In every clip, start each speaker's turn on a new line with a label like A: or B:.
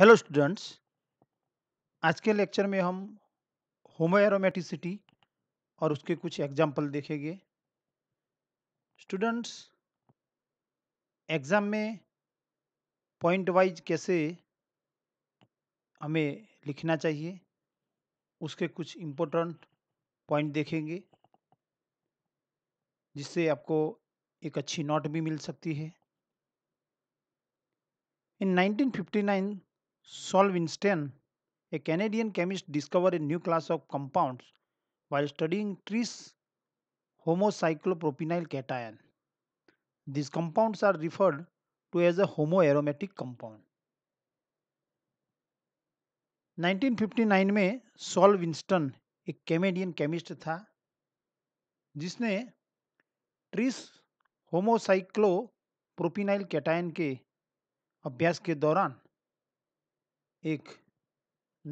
A: Hello students आज के lecture में हम होमोएरोमेटिसिटी और उसके कुछ एग्जाम्पल देखेंगे स्टूडेंट्स एग्ज़ाम में पॉइंट वाइज कैसे हमें लिखना चाहिए उसके कुछ इम्पोर्टेंट पॉइंट देखेंगे जिससे आपको एक अच्छी नोट भी मिल सकती है इन 1959 Sol a Canadian chemist, discovered a new class of compounds while studying trees homocyclopropynyl cation. These compounds are referred to as a homoaromatic compound. 1959 में सॉल विंस्टन एक कैमेडियन केमिस्ट था जिसने ट्रिस होमोसाइक्लो प्रोपिनाइल कैटायन के अभ्यास के दौरान एक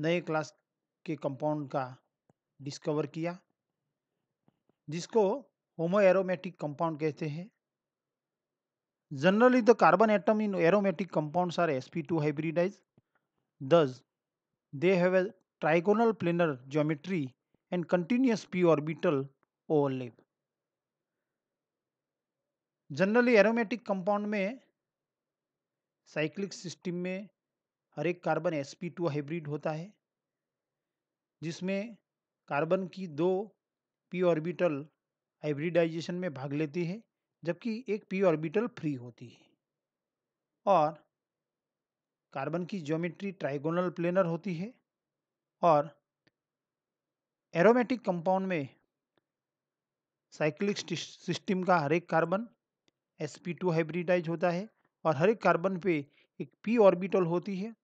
A: नए क्लास के कंपाउंड का डिस्कवर किया जिसको होमो एरोमेटिक कंपाउंड कहते हैं generally the carbon atom in aromatic compounds are P two hybridise thus they have a trigonal planar geometry and continuous P orbital overlap generally aromatic compound में cyclic system में और एक carbon S P two hybrid होता है जिसमें carbon की दो P orbital hybridisation में भाग लेती है जबकि एक पी ऑर्बिटल फ्री होती है और कार्बन की ज्योमेट्री ट्राइगोनल प्लेनर होती है और एरोमेटिक कंपाउंड में साइक्लिक सिस्टम का हर एक कार्बन sp2 हाइब्रिडाइज होता है और हर एक कार्बन पे एक p ऑर्बिटल होती है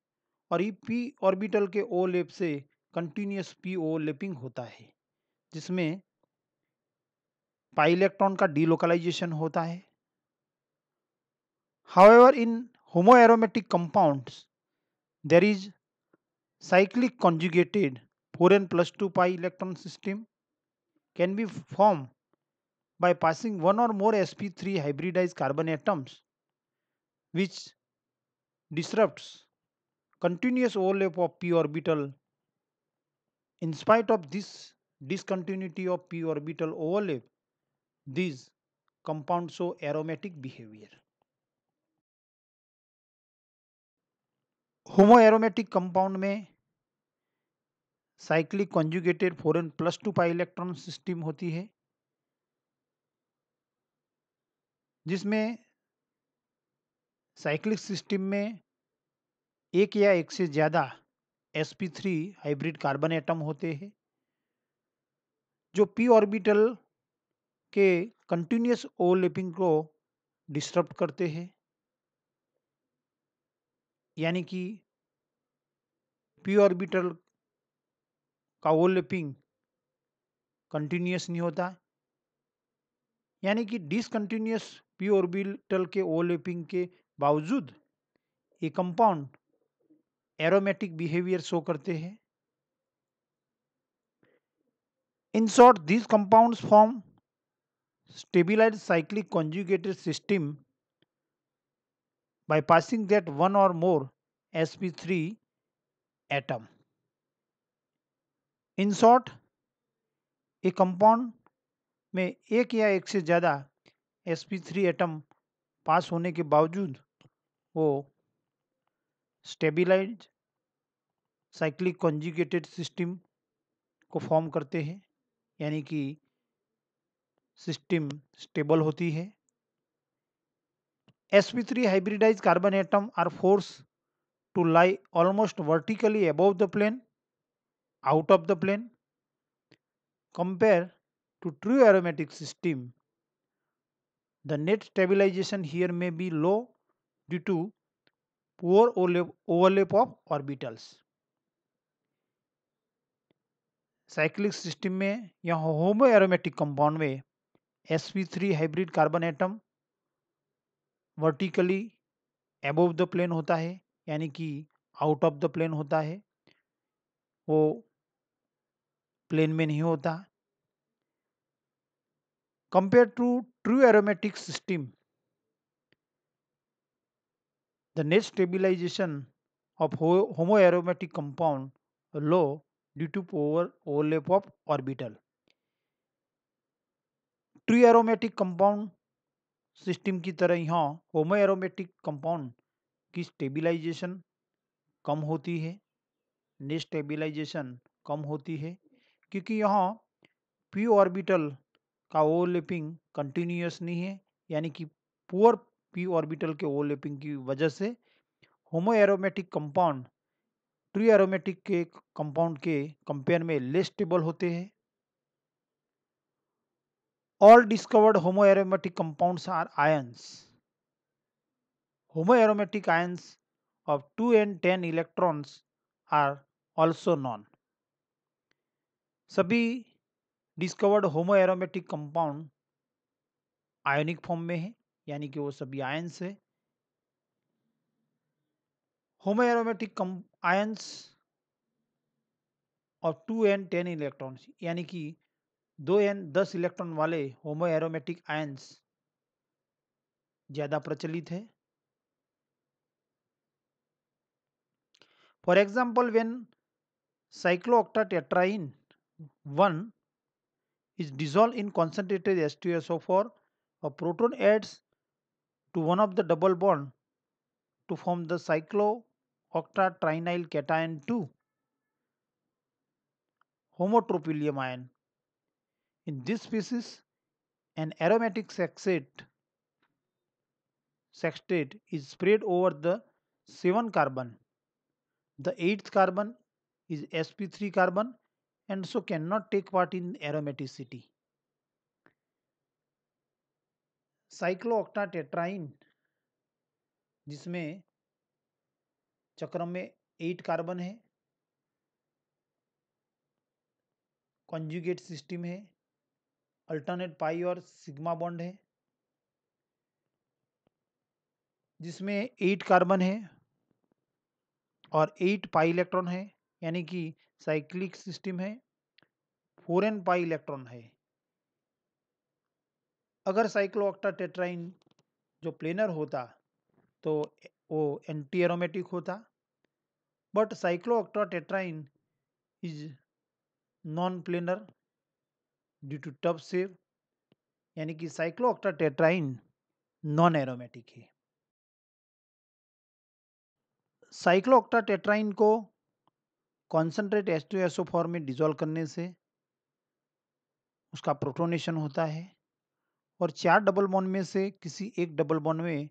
A: और ई पी ऑर्बिटल के ओ लेप से कंटिन्यूस पी ओ लेपिंग होता है जिसमें पाई इलेक्ट्रॉन का डीलोकलाइजेशन होता है however in homo aromatic compound there is cyclic conjugated four N plus two pi electron system can be form by passing one or more S P three hybridise carbon atoms which disturbs continuous overlap of p orbital in spite of this discontinuity of p orbital overlap these compound show aromatic behavior homoaromatic compound में cyclic conjugated N plus two pi electron system होती है जिसमें cyclic system में एक या एक से ज़्यादा sp3 हाइब्रिड कार्बन एटम होते हैं जो p ऑर्बिटल के कंटिन्यूस ओवरलैपिंग को डिस्टर्ब करते हैं यानी कि p ऑर्बिटल का ओवरलैपिंग कंटिन्यूस नहीं होता यानी कि डिसकंटिन्यूस p ऑर्बिटल के ओवरलैपिंग के बावजूद ये कंपाउंड एरोमेटिक बिहेवियर शो करते हैं in short these compound form stabilise cyclic conjugated system by passing that one or more S P three atom in short a compound में एक या एक से ज़्यादा एस पी थ्री एटम पास होने के बावजूद वो स्टेबिलाइज साइक्लिक कॉन्जुकेटेड सिस्टम को फॉर्म करते हैं यानी कि सिस्टम स्टेबल होती है S P three hybridise carbon atom are force to lie almost vertically above the plane out of the plane compare to true aromatic system the net stabilization here may be low due to poor overlap of orbitals cyclic system में या homo aromatic compound में S three hybrid carbon atom vertically above the plane होता है यानी कि out of the plane होता है वो प्लेन में नहीं होता compare to true aromatic system The net stabilization of homoaromatic compound low due to poor overlap of orbital. True aromatic compound system की तरह यहाँ होमो एरोमेटिक कंपाउंड की स्टेबिलाइजेशन कम होती है ने निस्टेबिलाइजेशन कम होती है क्योंकि यहाँ पी ऑर्बिटल का ओवरलैपिंग कंटिन्यूस नहीं है यानी कि पुअर पी ऑर्बिटल के ओवरलैपिंग की वजह से homo aromatic compound true aromatic के कंपाउंड के कंपेयर में लेस स्टेबल होते हैं all discovered homo aromatic compounds are ions homo aromatic ions of two and ten electrons are also non सभी discovered homo aromatic compound ionic form में है यानी कि वो सभी आयंस है होमो कम आयंस और टू एन टेन इलेक्ट्रॉन यानी कि दो एन दस इलेक्ट्रॉन वाले होमो एरोमेटिक आयंस ज़्यादा प्रचलित है for example when one is dissolve in concentrated S two S O four और proton adds to one of the double bond to form the cyclooctatrienyl cation 2 homotropylium ion. In this species, an aromatic sextet, sextet is spread over the 7 carbon. The 8th carbon is sp3 carbon and so cannot take part in aromaticity. Tetraene जिसमें चक्रम में eight carbon है conjugate system है alternate pi और sigma bond है जिसमें eight carbon है और एट पाई इलेक्ट्रॉन है यानी कि साइक्लिक सिस्टम है फोर एन पाई इलेक्ट्रॉन है अगर साइक्लोऑक्टाटेट्राइन जो प्लेनर होता तो वो एंटी एरोमेटिक होता but cyclooctatetraene is non planar due to tub shape यानी कि साइक्लोऑक्टाटेट्राइन नॉन एरोमेटिक है टेट्राइन को concentrate S two SO four में डिजोल्व करने से उसका प्रोटोनेशन होता है और चार डबल बॉन्ड में से किसी एक डबल बॉन्ड में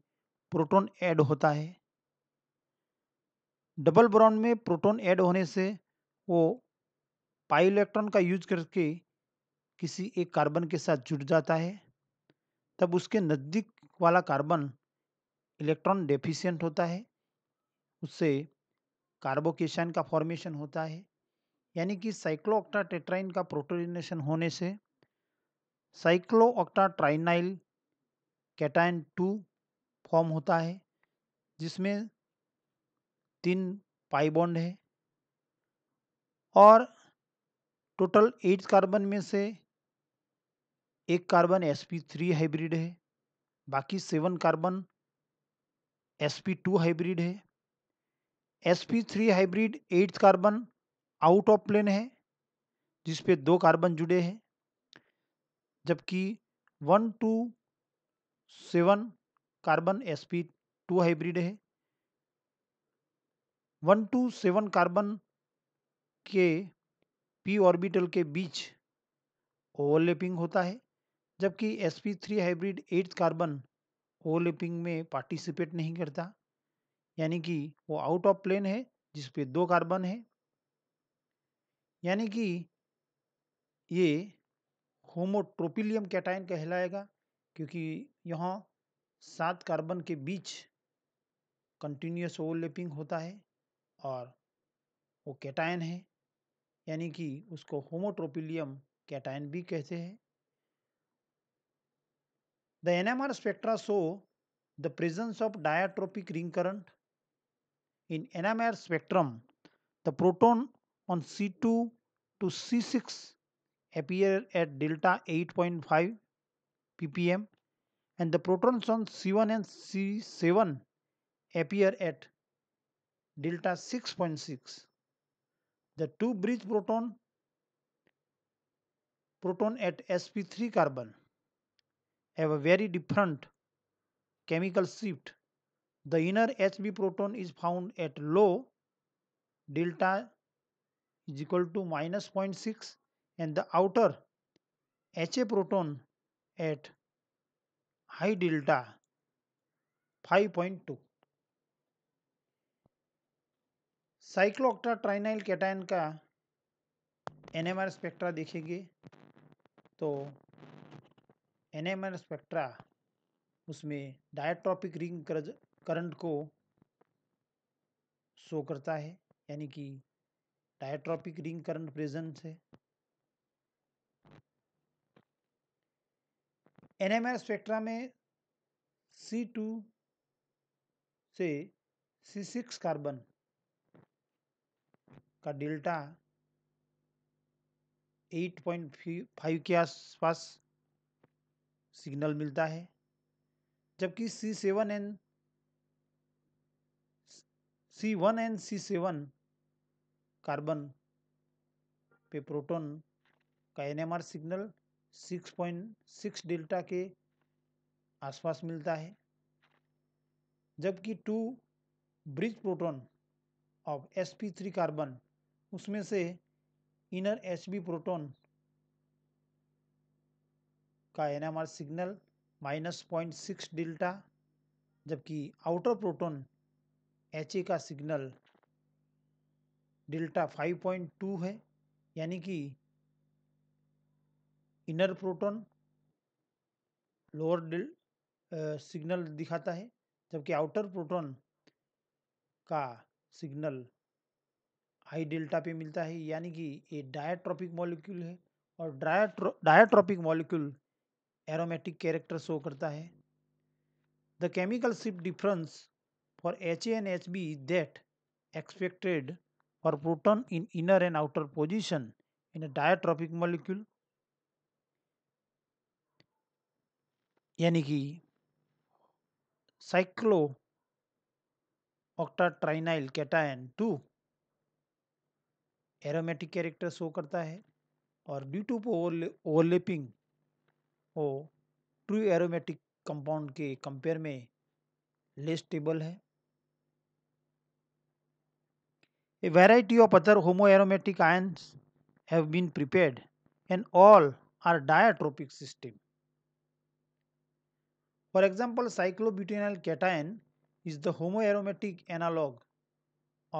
A: प्रोटॉन ऐड होता है डबल बॉन्ड में प्रोटॉन ऐड होने से वो पाई इलेक्ट्रॉन का यूज करके किसी एक कार्बन के साथ जुड़ जाता है तब उसके नज़दीक वाला कार्बन इलेक्ट्रॉन डेफिशिएंट होता है उससे कार्बोकेशन का फॉर्मेशन होता है यानी कि साइक्लोक्टा टेट्राइन का प्रोटोनेशन होने से ट्राइनाइल कैटाइन टू फॉर्म होता है जिसमें तीन पाई बॉन्ड है और टोटल एट कार्बन में से एक carbon S P three hybrid है बाकी seven carbon S P two hybrid है S P three hybrid eight carbon out of plane है जिसपे दो कार्बन जुड़े हैं जबकि one two seven carbon S P two hybrid है वन टू सेवन कार्बन के पी ऑर्बिटल के बीच ओवरलैपिंग होता है जबकि S P three hybrid eight carbon overlapping में पार्टिसिपेट नहीं करता यानी कि वो आउट ऑफ प्लेन है जिसपे दो कार्बन है यानी कि ये होमोट्रोपिलियम कैटाइन कहलाएगा क्योंकि यहाँ सात कार्बन के बीच कंटिन्यूस ओवरलैपिंग होता है और वो कैटाइन है यानी कि उसको होमोट्रोपिलियम कैटाइन भी कहते हैं the N M R spectra so the presence of diatropic ring current in N M R spectrum the proton on C two to C six appear at delta 8.5 ppm and the protons on C1 and C7 appear at delta 6.6. The two bridge proton proton at sp3 carbon have a very different chemical shift. The inner Hb proton is found at low delta is equal to minus 0.6 and the outer Ha proton at high delta 5.2. Trienyl cation का NMR spectra देखेंगे तो N spectra उसमें diatropic ring current को show करता है यानी कि diatropic ring current present है एन एम आर स्पेक्ट्रा में सी टू से सी सिक्स कार्बन का डेल्टा एट पॉइंट फाइव के आसपास सिग्नल मिलता है जबकि C seven and C one and C seven carbon पे प्रोटोन का N M R signal six point six delta के आसपास मिलता है जबकि two bridge proton of S P three carbon उसमें से इनर एच बी प्रोटॉन का N M R signal minus point six delta जबकि आउटर प्रोटॉन एच ए का signal delta five point two है यानी कि इनर प्रोटॉन लोअर सिग्नल दिखाता है जबकि आउटर प्रोटॉन का सिग्नल हाई डेल्टा पे मिलता है यानी कि ये डायट्रॉपिक मॉलिक्यूल है और डायट्रो diatropic molecule aromatic character show करता है the chemical shift difference H N H B that expected for proton in inner and outer position in a diatropic molecule यानी कि cyclo octatrienyl cation too aromatic character show करता है और due to overlapping वो true aromatic compound के compare में less stable है a variety of other homo aromatic ions have been prepared and all are diatropic system For example, cyclobutanol cation is the homoaromatic analog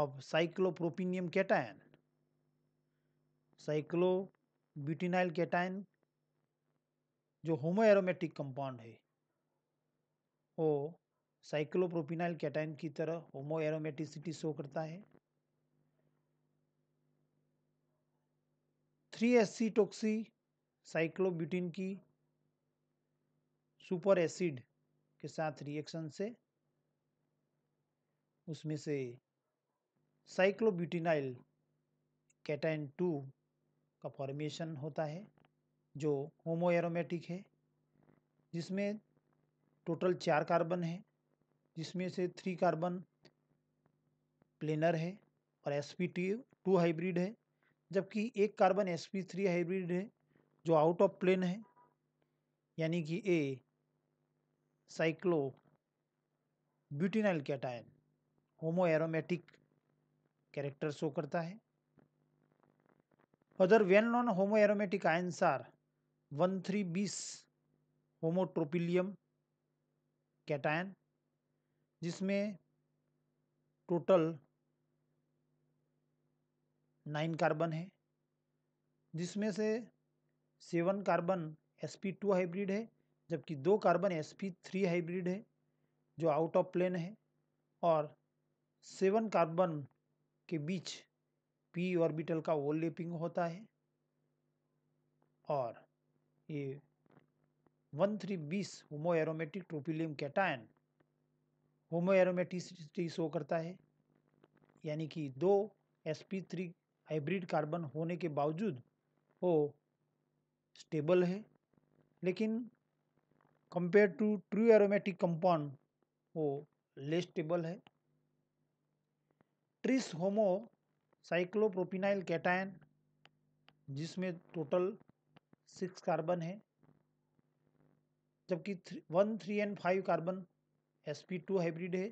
A: of cyclopropenium cation. Cyclobutenyl cation जो homoaromatic compound है वो साइक्लोप्रोपिनाइल cation की तरह होमोएरोमेटिसिटी show करता है three S C टोक्सी साइक्लोब्यूटिन की super acid के साथ रिएक्शन से उसमें से साइक्लोब्यूटिनाइल कैटाइन टू का फॉर्मेशन होता है जो होमो एरोमेटिक है जिसमें टोटल चार कार्बन है जिसमें से थ्री कार्बन प्लेनर है और S P T two hybrid है जबकि एक carbon S P three hybrid है जो आउट ऑफ प्लेन है यानी कि a cyclo butenyl cation homo aromatic character show करता है other well known homo aromatic ions are one three bis homotropylium cation जिसमें टोटल नाइन कार्बन है जिसमें से seven carbon S P two hybrid है जबकि दो carbon S P three hybrid है जो आउट ऑफ प्लेन है और सेवन कार्बन के बीच पी ऑर्बिटल का ओवरलैपिंग होता है और ये one three bis homo aromatic tropylium cation homo aromaticity show करता है यानी कि दो S P three hybrid carbon होने के बावजूद वो स्टेबल है लेकिन compare to true aromatic compound वो लेस स्टेबल है ट्रिस होमो साइक्लोप्रोपिनाइल कैटायन जिसमें टोटल सिक्स कार्बन है जबकि one three and five carbon S P two hybrid है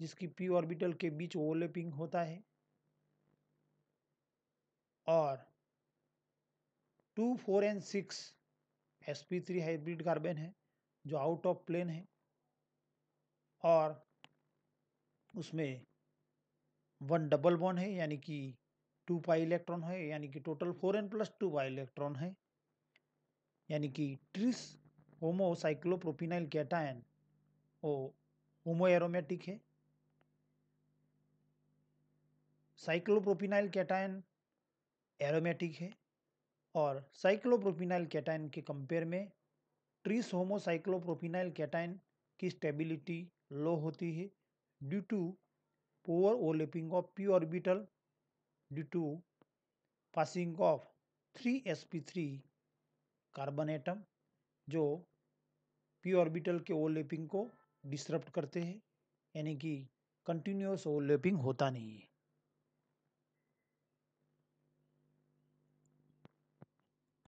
A: जिसकी पी ऑर्बिटल के बीच ओवरलैपिंग होता है और two four and six S P three hybrid carbon है जो आउट ऑफ प्लेन है और उसमें वन डबल वन है यानी कि टू पाई इलेक्ट्रॉन है यानी कि total four N plus two pi electron है यानी कि ट्रिस होमो साइक्लोप्रोपिनाइल कैटायन वो होमो एरोमेटिक है साइक्लोप्रोपिनाइल कैटायन एरोमेटिक है और साइक्लोप्रोपिनाइल कैटायन के कंपेयर में ट्रीस होमोसाइक्लोप्रोफिनाइल कैटाइन की स्टेबिलिटी लो होती है due to poor overlapping of P orbital due to passing of three S P three carbon atom जो पी ऑर्बिटल के ओलेपिंग को डिसरप्ट करते हैं यानी कि कंटिन्यूस ओलेपिंग होता नहीं है